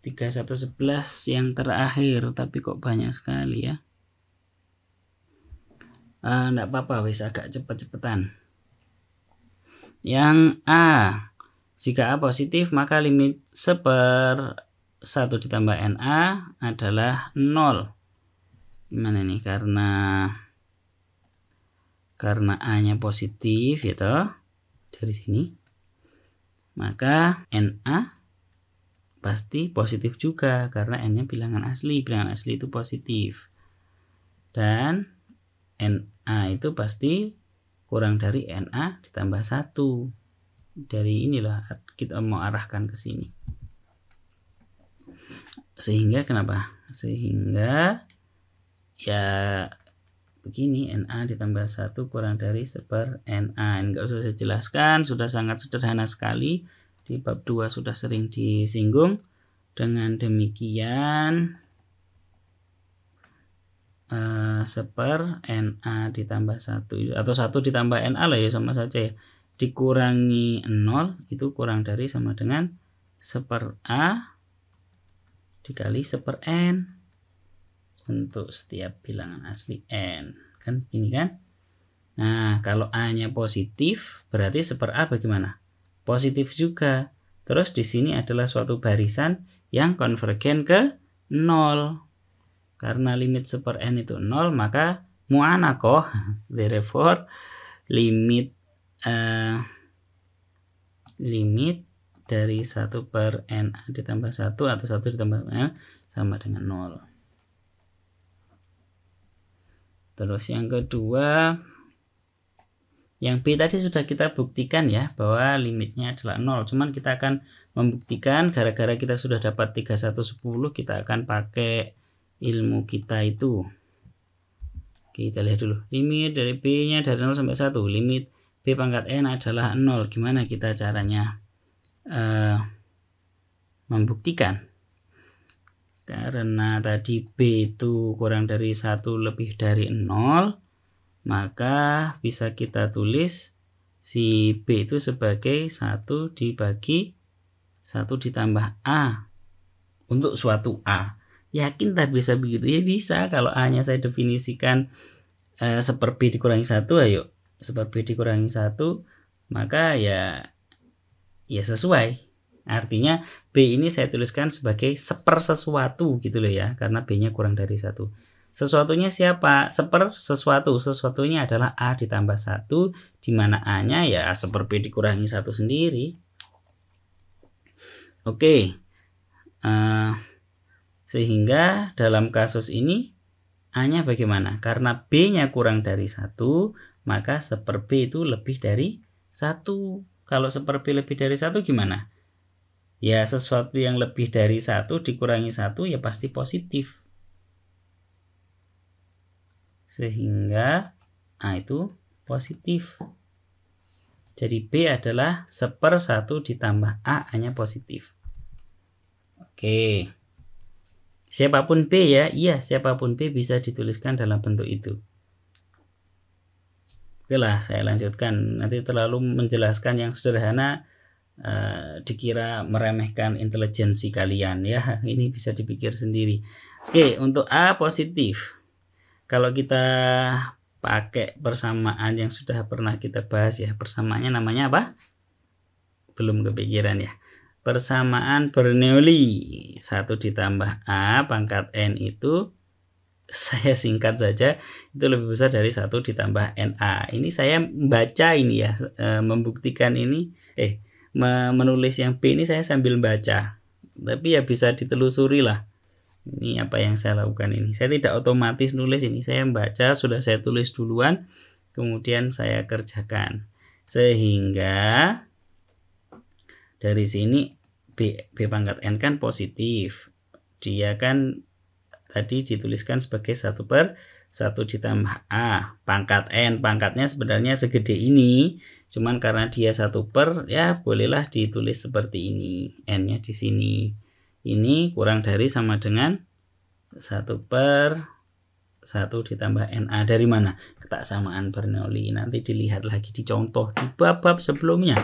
3111 yang terakhir tapi kok banyak sekali ya tidak eh, uh, apa-apa wis agak cepet-cepetan yang A jika A positif maka limit seper 1 ditambah NA adalah 0 gimana nih karena karena A nya positif ya toh dari sini maka NA pasti positif juga karena n-nya bilangan asli. Bilangan asli itu positif. Dan na itu pasti kurang dari na ditambah satu Dari inilah kita mau arahkan ke sini. Sehingga kenapa? Sehingga ya begini NA ditambah satu kurang dari seper NA nggak usah saya jelaskan sudah sangat sederhana sekali di bab 2 sudah sering disinggung. Dengan demikian uh, seper NA ditambah 1 atau 1 ditambah NA lah ya sama saja ya. Dikurangi 0 itu kurang dari sama dengan seper A dikali seper N untuk setiap bilangan asli N. Kan gini kan? Nah, kalau A-nya positif berarti seper A bagaimana? positif juga. Terus di sini adalah suatu barisan yang konvergen ke 0. Karena limit super n itu 0, maka mu'anakoh, therefore, limit uh, limit dari 1 per n ditambah 1 atau 1 ditambah n sama dengan 0. Terus yang kedua, yang b tadi sudah kita buktikan ya bahwa limitnya adalah 0. Cuman kita akan membuktikan gara-gara kita sudah dapat 3110 kita akan pakai ilmu kita itu. kita lihat dulu. Limit dari B-nya dari 0 sampai 1. Limit B pangkat N adalah 0. Gimana kita caranya uh, membuktikan? Karena tadi B itu kurang dari 1 lebih dari 0 maka bisa kita tulis si B itu sebagai 1 dibagi 1 ditambah A untuk suatu A. Yakin tak bisa begitu? Ya bisa. Kalau A-nya saya definisikan eh, seper B dikurangi 1, ayo. Seper B dikurangi 1, maka ya ya sesuai. Artinya B ini saya tuliskan sebagai seper sesuatu gitu loh ya. Karena B-nya kurang dari satu Sesuatunya siapa? Seper sesuatu. Sesuatunya adalah A ditambah 1, di mana A-nya ya seper B dikurangi satu sendiri. Oke. Uh, sehingga dalam kasus ini A-nya bagaimana? Karena B-nya kurang dari satu maka seper B itu lebih dari satu Kalau seper B lebih dari satu gimana? Ya sesuatu yang lebih dari satu dikurangi satu ya pasti positif sehingga A ah, itu positif. Jadi B adalah seper 1 ditambah A hanya positif. Oke. Siapapun B ya, iya siapapun B bisa dituliskan dalam bentuk itu. Oke lah, saya lanjutkan. Nanti terlalu menjelaskan yang sederhana uh, dikira meremehkan intelijensi kalian ya. Ini bisa dipikir sendiri. Oke, untuk A positif kalau kita pakai persamaan yang sudah pernah kita bahas ya persamaannya namanya apa belum kepikiran ya persamaan Bernoulli satu ditambah a pangkat n itu saya singkat saja itu lebih besar dari satu ditambah na ini saya baca ini ya e, membuktikan ini eh menulis yang b ini saya sambil baca tapi ya bisa ditelusuri lah ini apa yang saya lakukan ini saya tidak otomatis nulis ini saya membaca sudah saya tulis duluan kemudian saya kerjakan sehingga dari sini B, B pangkat N kan positif dia kan tadi dituliskan sebagai satu per satu ditambah A pangkat N pangkatnya sebenarnya segede ini cuman karena dia satu per ya bolehlah ditulis seperti ini N nya di sini ini kurang dari sama dengan 1 per 1 ditambah NA dari mana? Ketaksamaan Bernoulli. Nanti dilihat lagi di contoh di bab-bab sebelumnya.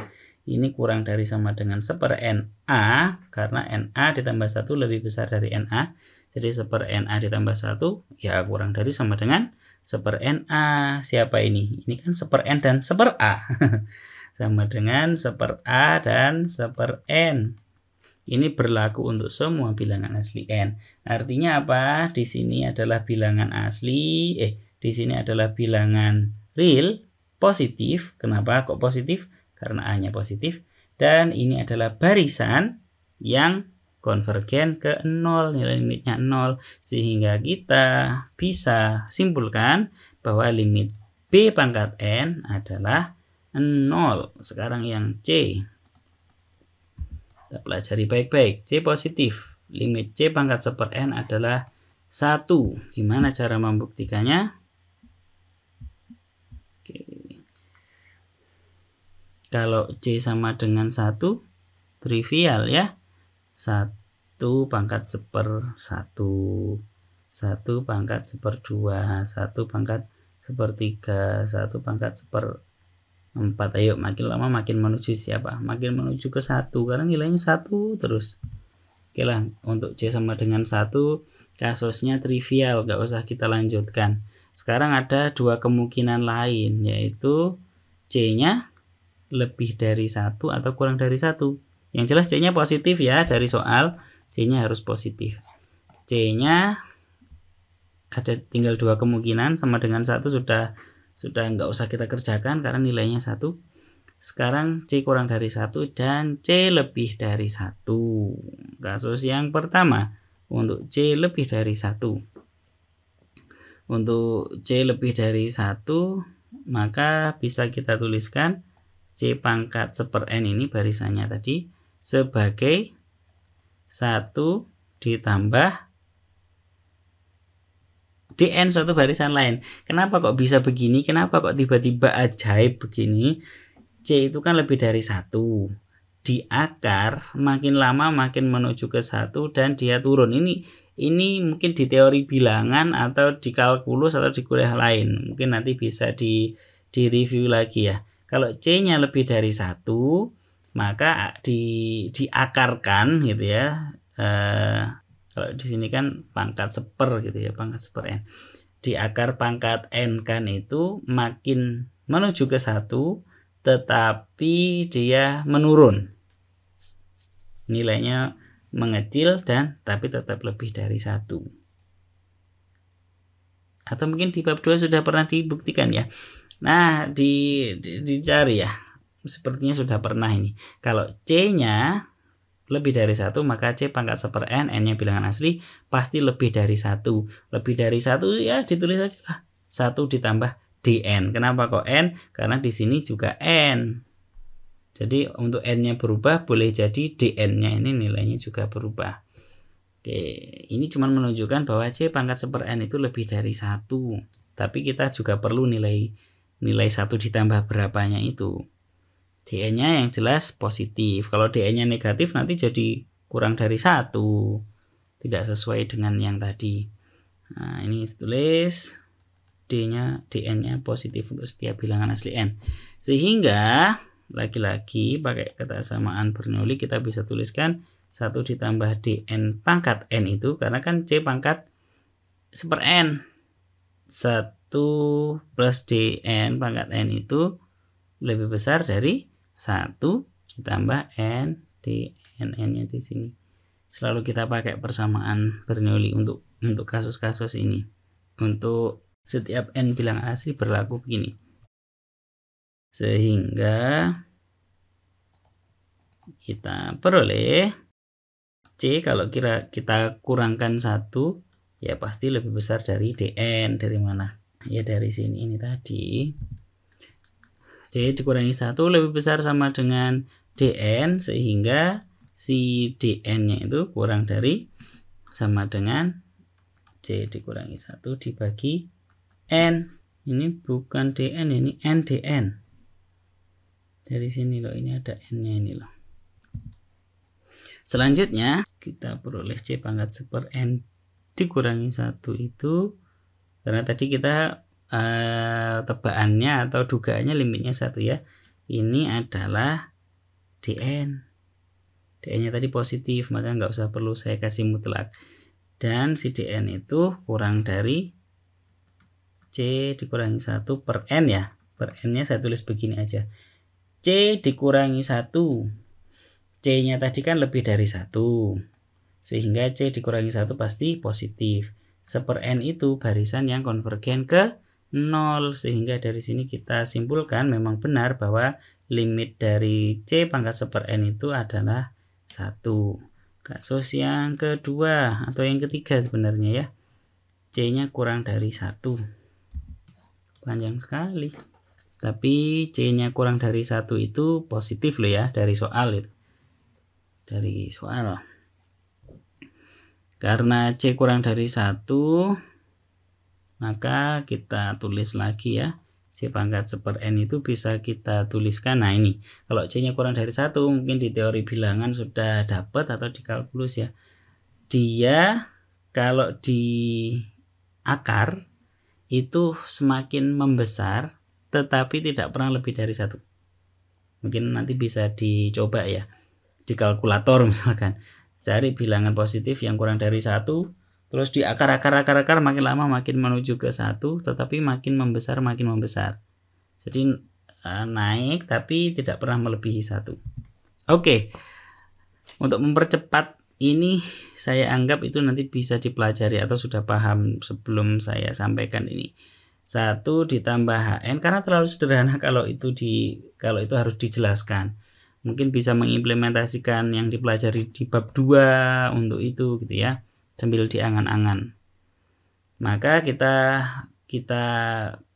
Ini kurang dari sama dengan 1 per NA karena NA ditambah 1 lebih besar dari NA. Jadi 1 per NA ditambah 1 ya kurang dari sama dengan 1 per NA. Siapa ini? Ini kan 1 per N dan 1 per A. sama dengan 1 per A dan 1 per N ini berlaku untuk semua bilangan asli n. Artinya apa? Di sini adalah bilangan asli, eh di sini adalah bilangan real positif. Kenapa kok positif? Karena A-nya positif dan ini adalah barisan yang konvergen ke 0 nilai limitnya 0 sehingga kita bisa simpulkan bahwa limit B pangkat N adalah 0 sekarang yang C kita pelajari baik-baik. C positif. Limit C pangkat 1 per N adalah 1. Gimana cara membuktikannya? Oke. Kalau C sama dengan 1, trivial ya. 1 pangkat 1 per 1. 1 pangkat 1 per 2. 1 pangkat 1 per 3. 1 pangkat 1 per 4 ayo makin lama makin menuju siapa makin menuju ke satu karena nilainya satu terus oke lah untuk C sama dengan satu kasusnya trivial gak usah kita lanjutkan sekarang ada dua kemungkinan lain yaitu C nya lebih dari satu atau kurang dari satu yang jelas C nya positif ya dari soal C nya harus positif C nya ada tinggal dua kemungkinan sama dengan satu sudah sudah nggak usah kita kerjakan karena nilainya satu sekarang C kurang dari satu dan C lebih dari satu kasus yang pertama untuk C lebih dari satu untuk C lebih dari satu maka bisa kita tuliskan C pangkat seper N ini barisannya tadi sebagai satu ditambah DN suatu barisan lain. Kenapa kok bisa begini? Kenapa kok tiba-tiba ajaib begini? C itu kan lebih dari satu. Di akar makin lama makin menuju ke satu dan dia turun. Ini ini mungkin di teori bilangan atau di kalkulus atau di kuliah lain. Mungkin nanti bisa di di review lagi ya. Kalau C-nya lebih dari satu, maka di diakarkan gitu ya. Eh, kalau di sini kan pangkat seper gitu ya pangkat seper n di akar pangkat n kan itu makin menuju ke satu tetapi dia menurun nilainya mengecil dan tapi tetap lebih dari satu atau mungkin di bab 2 sudah pernah dibuktikan ya nah di, di dicari ya sepertinya sudah pernah ini kalau c nya lebih dari satu maka C pangkat seper N, N-nya bilangan asli, pasti lebih dari satu. Lebih dari satu ya ditulis aja lah. 1 ditambah dn. Kenapa kok n? Karena di sini juga n. Jadi untuk n-nya berubah boleh jadi dn-nya ini nilainya juga berubah. Oke, ini cuma menunjukkan bahwa c pangkat seper n itu lebih dari satu. Tapi kita juga perlu nilai nilai satu ditambah berapanya itu. DE-nya yang jelas positif. Kalau DE-nya negatif nanti jadi kurang dari satu, tidak sesuai dengan yang tadi. Nah, ini tulis D-nya DN-nya positif untuk setiap bilangan asli N. Sehingga lagi-lagi pakai kata samaan Bernoulli kita bisa tuliskan 1 ditambah DN pangkat N itu karena kan C pangkat seper N. 1 plus DN pangkat N itu lebih besar dari 1 ditambah N di n nya di sini. Selalu kita pakai persamaan Bernoulli untuk untuk kasus-kasus ini. Untuk setiap N bilang asli berlaku begini. Sehingga kita peroleh C kalau kira kita kurangkan satu ya pasti lebih besar dari DN dari mana? Ya dari sini ini tadi dikurangi satu lebih besar sama dengan DN sehingga si DN-nya itu kurang dari sama dengan C dikurangi satu dibagi N. Ini bukan DN, ini NDN. Dari sini loh, ini ada N-nya ini loh. Selanjutnya, kita peroleh C pangkat seper N dikurangi satu itu karena tadi kita eh, tebaannya atau dugaannya limitnya satu ya ini adalah dn dn-nya tadi positif maka nggak usah perlu saya kasih mutlak dan si dn itu kurang dari c dikurangi satu per n ya per n-nya saya tulis begini aja c dikurangi satu c-nya tadi kan lebih dari satu sehingga c dikurangi satu pasti positif seper n itu barisan yang konvergen ke 0 sehingga dari sini kita simpulkan memang benar bahwa limit dari C pangkat 1 per N itu adalah 1 kasus yang kedua atau yang ketiga sebenarnya ya C nya kurang dari 1 panjang sekali tapi C nya kurang dari 1 itu positif loh ya dari soal itu dari soal karena C kurang dari 1 maka kita tulis lagi ya C pangkat seper N itu bisa kita tuliskan nah ini kalau C nya kurang dari satu mungkin di teori bilangan sudah dapat atau di kalkulus ya dia kalau di akar itu semakin membesar tetapi tidak pernah lebih dari satu mungkin nanti bisa dicoba ya di kalkulator misalkan cari bilangan positif yang kurang dari satu Terus di akar-akar-akar-akar makin lama makin menuju ke satu, tetapi makin membesar makin membesar. Jadi e, naik tapi tidak pernah melebihi satu. Oke, untuk mempercepat ini saya anggap itu nanti bisa dipelajari atau sudah paham sebelum saya sampaikan ini. Satu ditambah HN karena terlalu sederhana kalau itu di kalau itu harus dijelaskan mungkin bisa mengimplementasikan yang dipelajari di bab 2 untuk itu gitu ya sambil diangan-angan. Maka kita kita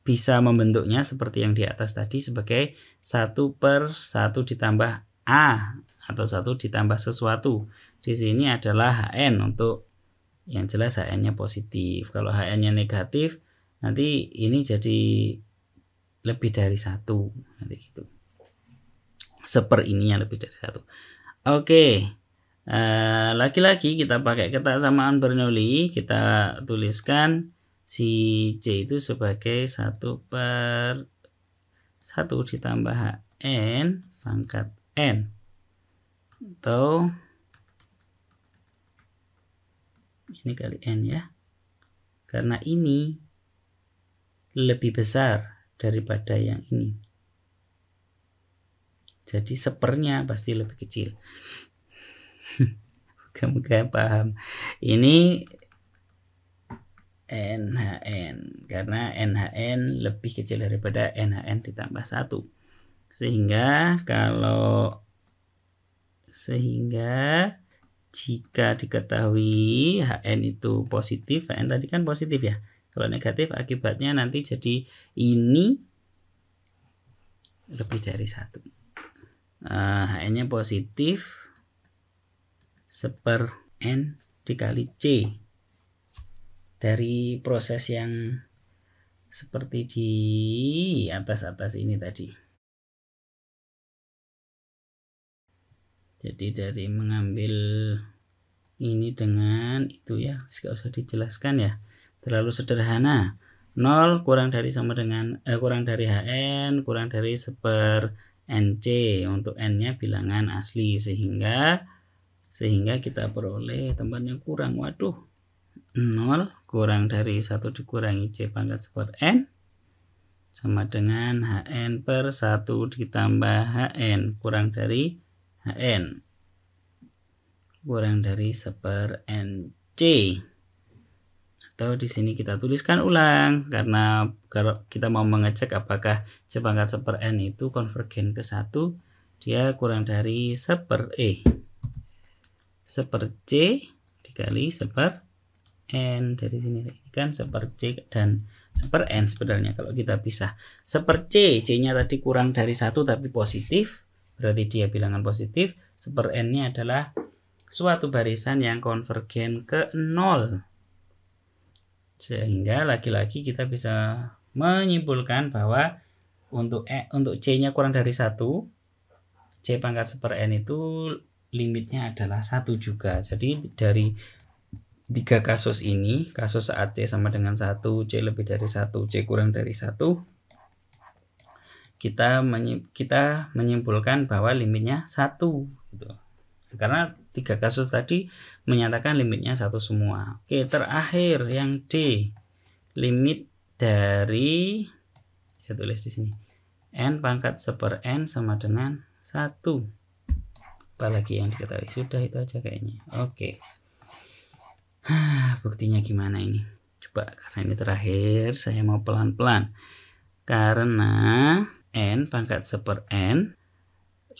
bisa membentuknya seperti yang di atas tadi sebagai satu per satu ditambah a atau satu ditambah sesuatu. Di sini adalah hn untuk yang jelas hn-nya positif. Kalau hn-nya negatif nanti ini jadi lebih dari satu nanti gitu. Seper ininya lebih dari satu. Oke. Okay. Eh, laki-laki kita pakai ketak samaan Bernoulli kita tuliskan si C itu sebagai 1 per 1 ditambah N pangkat N atau ini kali N ya karena ini lebih besar daripada yang ini jadi sepernya pasti lebih kecil Moga-moga paham. Ini NHN karena NHN lebih kecil daripada NHN ditambah satu Sehingga kalau sehingga jika diketahui HN itu positif, HN tadi kan positif ya. Kalau negatif akibatnya nanti jadi ini lebih dari satu. Uh, eh, HN-nya positif, seper N dikali C dari proses yang seperti di atas-atas ini tadi jadi dari mengambil ini dengan itu ya nggak usah dijelaskan ya terlalu sederhana 0 kurang dari sama dengan eh, kurang dari HN kurang dari seper NC untuk N nya bilangan asli sehingga sehingga kita peroleh tempat yang kurang waduh 0 kurang dari 1 dikurangi C pangkat seper N sama dengan HN per 1 ditambah HN kurang dari HN kurang dari seper per N atau di sini kita tuliskan ulang karena kalau kita mau mengecek apakah C pangkat seper N itu konvergen ke 1 dia kurang dari seper E seper C dikali seper N dari sini kan seper C dan seper N sebenarnya kalau kita pisah seper C C nya tadi kurang dari satu tapi positif berarti dia bilangan positif seper N nya adalah suatu barisan yang konvergen ke nol sehingga lagi-lagi kita bisa menyimpulkan bahwa untuk e, untuk C nya kurang dari satu C pangkat seper N itu limitnya adalah satu juga jadi dari tiga kasus ini kasus saat C sama dengan satu C lebih dari satu C kurang dari satu kita kita menyimpulkan bahwa limitnya satu gitu karena tiga kasus tadi menyatakan limitnya satu semua oke terakhir yang D limit dari saya tulis di sini n pangkat seper n sama dengan satu apalagi yang diketahui sudah itu aja kayaknya oke okay. buktinya gimana ini coba karena ini terakhir saya mau pelan-pelan karena n pangkat seper n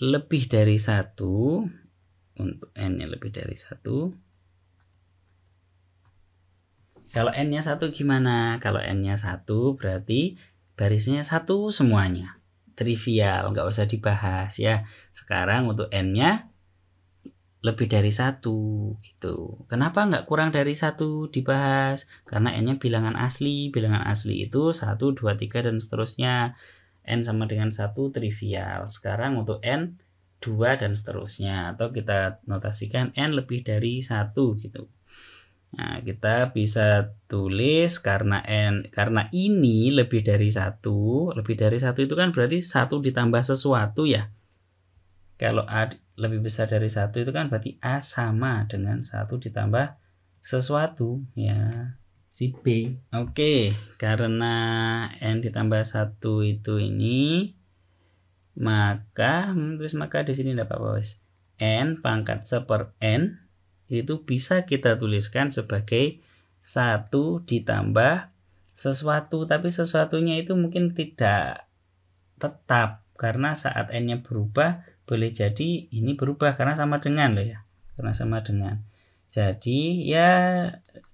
lebih dari satu untuk n yang lebih dari satu kalau n nya satu gimana kalau n nya satu berarti barisnya satu semuanya trivial nggak usah dibahas ya sekarang untuk n nya lebih dari satu gitu. Kenapa nggak kurang dari satu dibahas? Karena n-nya bilangan asli, bilangan asli itu satu, dua, tiga dan seterusnya. n sama dengan satu trivial. Sekarang untuk n dua dan seterusnya atau kita notasikan n lebih dari satu gitu. Nah, kita bisa tulis karena n karena ini lebih dari satu, lebih dari satu itu kan berarti satu ditambah sesuatu ya. Kalau lebih besar dari satu itu kan berarti A sama dengan satu ditambah sesuatu ya si B. Oke, okay, karena n ditambah satu itu ini maka hmm, terus maka di sini dapat apa wes? n pangkat seper n itu bisa kita tuliskan sebagai satu ditambah sesuatu tapi sesuatunya itu mungkin tidak tetap karena saat n-nya berubah boleh jadi ini berubah karena sama dengan loh ya karena sama dengan jadi ya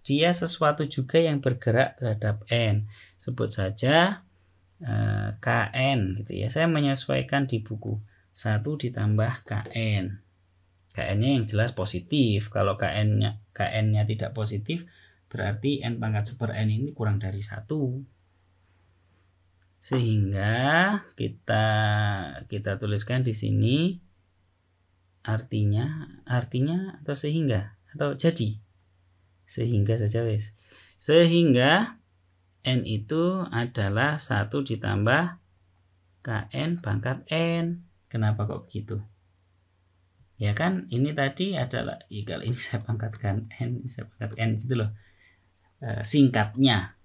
dia sesuatu juga yang bergerak terhadap n sebut saja eh, kn gitu ya saya menyesuaikan di buku satu ditambah kn kn-nya yang jelas positif kalau kn-nya kn-nya tidak positif berarti n pangkat seper n ini kurang dari satu sehingga kita kita tuliskan di sini artinya artinya atau sehingga atau jadi sehingga saja wes sehingga n itu adalah satu ditambah kn pangkat n kenapa kok begitu ya kan ini tadi adalah ya ini saya pangkatkan n saya pangkat n gitu loh eh, singkatnya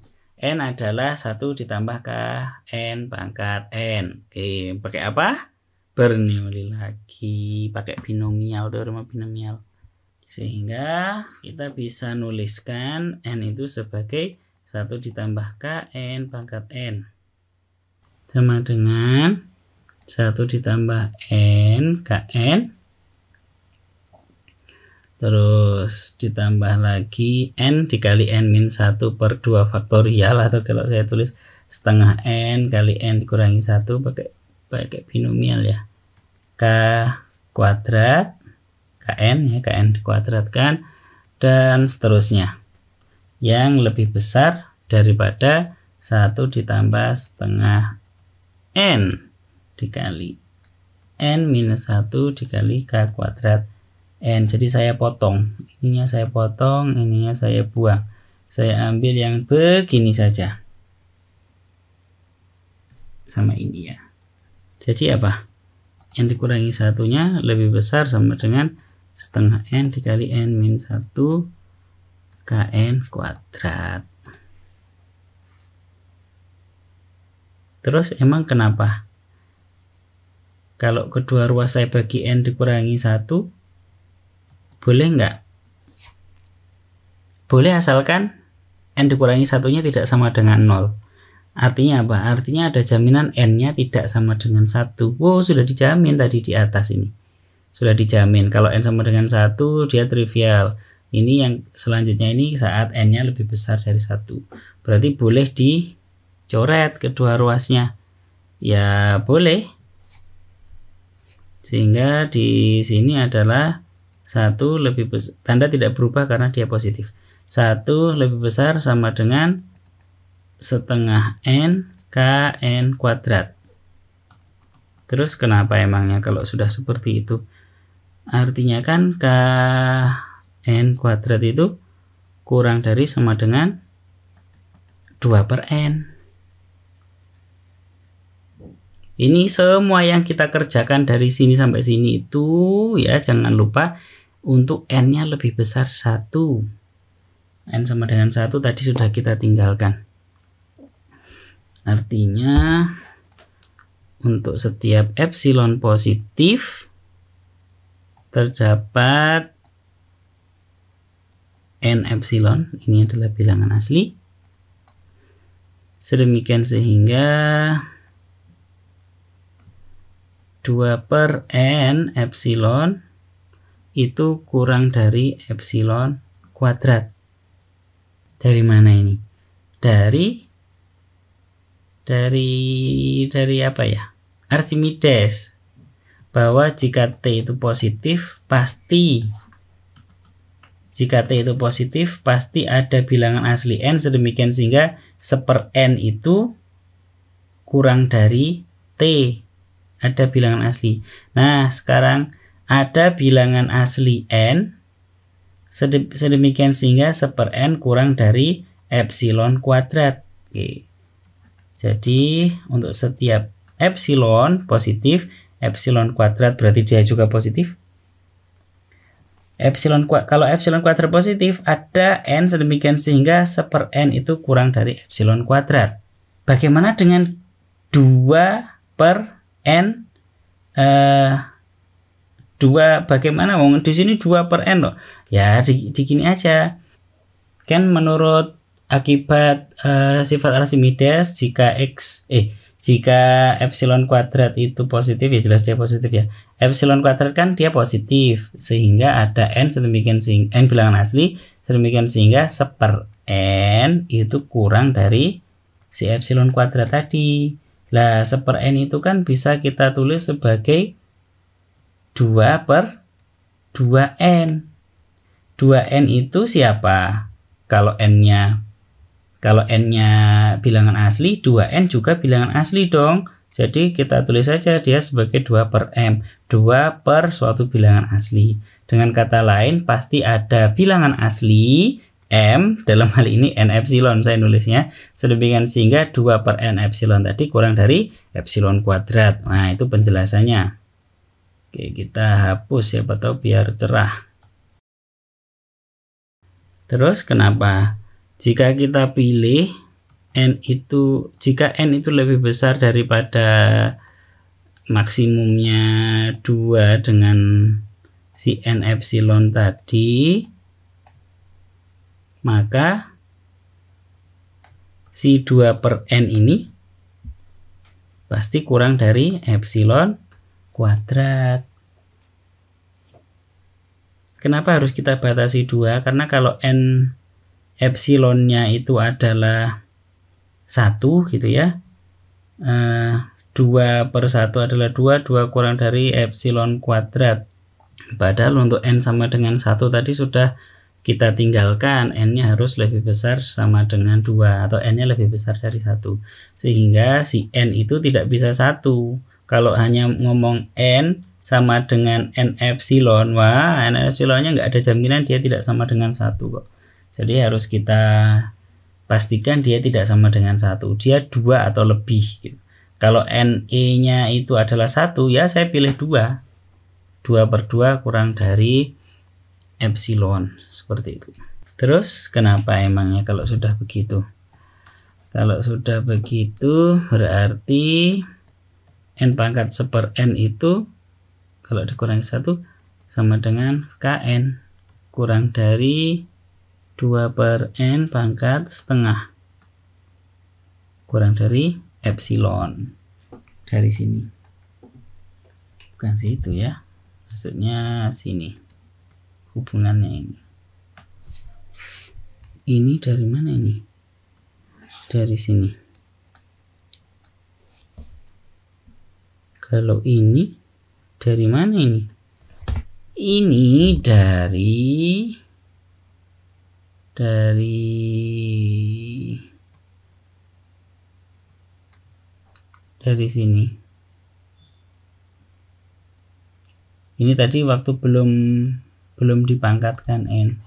N adalah 1 ditambah k n pangkat N. Oke, pakai apa? Bernoulli lagi, pakai binomial, teorema binomial. Sehingga kita bisa nuliskan N itu sebagai 1 ditambah k n pangkat N. Sama dengan 1 ditambah N, KN terus ditambah lagi n dikali n min 1 per 2 faktorial atau kalau saya tulis setengah n kali n dikurangi 1 pakai pakai binomial ya k kuadrat kn ya kn dikuadratkan dan seterusnya yang lebih besar daripada 1 ditambah setengah n dikali n minus 1 dikali k kuadrat n jadi saya potong ininya saya potong ininya saya buang saya ambil yang begini saja sama ini ya jadi apa yang dikurangi satunya lebih besar sama dengan setengah n dikali n min 1 kn kuadrat terus emang kenapa kalau kedua ruas saya bagi n dikurangi satu boleh nggak? Boleh asalkan n dikurangi satunya tidak sama dengan 0. Artinya apa? Artinya ada jaminan n-nya tidak sama dengan 1. Wow, sudah dijamin tadi di atas ini. Sudah dijamin. Kalau n sama dengan 1, dia trivial. Ini yang selanjutnya ini saat n-nya lebih besar dari 1. Berarti boleh dicoret kedua ruasnya. Ya, boleh. Sehingga di sini adalah satu lebih besar. Tanda tidak berubah karena dia positif. Satu lebih besar sama dengan setengah N KN kuadrat. Terus kenapa emangnya kalau sudah seperti itu? Artinya kan KN kuadrat itu kurang dari sama dengan 2 per N. Ini semua yang kita kerjakan dari sini sampai sini itu ya jangan lupa untuk n-nya lebih besar 1 n sama dengan 1 tadi sudah kita tinggalkan artinya untuk setiap epsilon positif terdapat n epsilon ini adalah bilangan asli sedemikian sehingga 2 per n epsilon itu kurang dari epsilon kuadrat. Dari mana ini? Dari dari dari apa ya? Archimedes bahwa jika T itu positif pasti jika T itu positif, pasti ada bilangan asli N sedemikian sehingga seper N itu kurang dari T. Ada bilangan asli. Nah, sekarang ada bilangan asli n sedemikian sehingga seper n kurang dari epsilon kuadrat. Oke. Jadi untuk setiap epsilon positif, epsilon kuadrat berarti dia juga positif. Epsilon kalau epsilon kuadrat positif ada n sedemikian sehingga seper n itu kurang dari epsilon kuadrat. Bagaimana dengan 2 per n eh, dua bagaimana wong di sini dua per n loh ya di, di gini aja kan menurut akibat uh, sifat Archimedes jika x eh jika epsilon kuadrat itu positif ya jelas dia positif ya epsilon kuadrat kan dia positif sehingga ada n sedemikian sing n bilangan asli sedemikian sehingga seper n itu kurang dari si epsilon kuadrat tadi lah seper n itu kan bisa kita tulis sebagai 2 per 2N. 2N itu siapa? Kalau N-nya kalau N-nya bilangan asli, 2N juga bilangan asli dong. Jadi kita tulis saja dia sebagai 2 per M. 2 per suatu bilangan asli. Dengan kata lain, pasti ada bilangan asli M, dalam hal ini N epsilon saya nulisnya. Sedemikian sehingga 2 per N epsilon tadi kurang dari epsilon kuadrat. Nah, itu penjelasannya. Oke, kita hapus ya tahu biar cerah. Terus kenapa? Jika kita pilih n itu jika n itu lebih besar daripada maksimumnya 2 dengan si n epsilon tadi maka si 2 per n ini pasti kurang dari epsilon kuadrat. Kenapa harus kita batasi dua? Karena kalau n epsilonnya itu adalah satu gitu ya. Eh, dua per satu adalah dua, dua kurang dari epsilon kuadrat. Padahal untuk n sama dengan satu tadi sudah kita tinggalkan n-nya harus lebih besar sama dengan 2 atau n-nya lebih besar dari satu sehingga si n itu tidak bisa satu kalau hanya ngomong n sama dengan n epsilon wah n epsilonnya nggak ada jaminan dia tidak sama dengan satu kok jadi harus kita pastikan dia tidak sama dengan satu dia dua atau lebih gitu. kalau ne nya itu adalah satu ya saya pilih dua dua per dua kurang dari epsilon seperti itu terus kenapa emangnya kalau sudah begitu kalau sudah begitu berarti n pangkat seper n itu kalau dikurangi satu sama dengan kn kurang dari 2 per n pangkat setengah kurang dari epsilon dari sini bukan situ ya maksudnya sini hubungannya ini ini dari mana ini dari sini kalau ini dari mana ini ini dari dari dari sini ini tadi waktu belum belum dipangkatkan n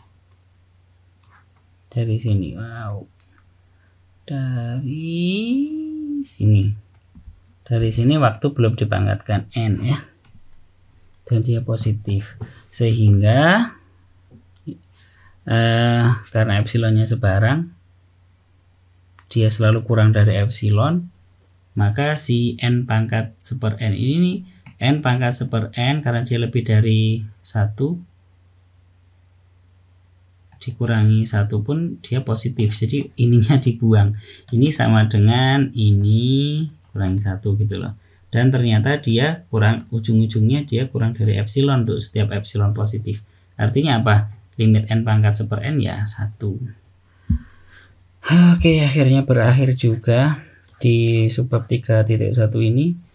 dari sini wow dari sini dari sini waktu belum dipangkatkan n ya dan dia positif sehingga eh, karena epsilonnya sebarang dia selalu kurang dari epsilon maka si n pangkat seper n ini n pangkat seper n karena dia lebih dari satu dikurangi satu pun dia positif jadi ininya dibuang ini sama dengan ini kurangi satu gitu loh dan ternyata dia kurang ujung-ujungnya dia kurang dari epsilon untuk setiap epsilon positif artinya apa limit n pangkat seper n ya satu oke akhirnya berakhir juga di subbab 3.1 ini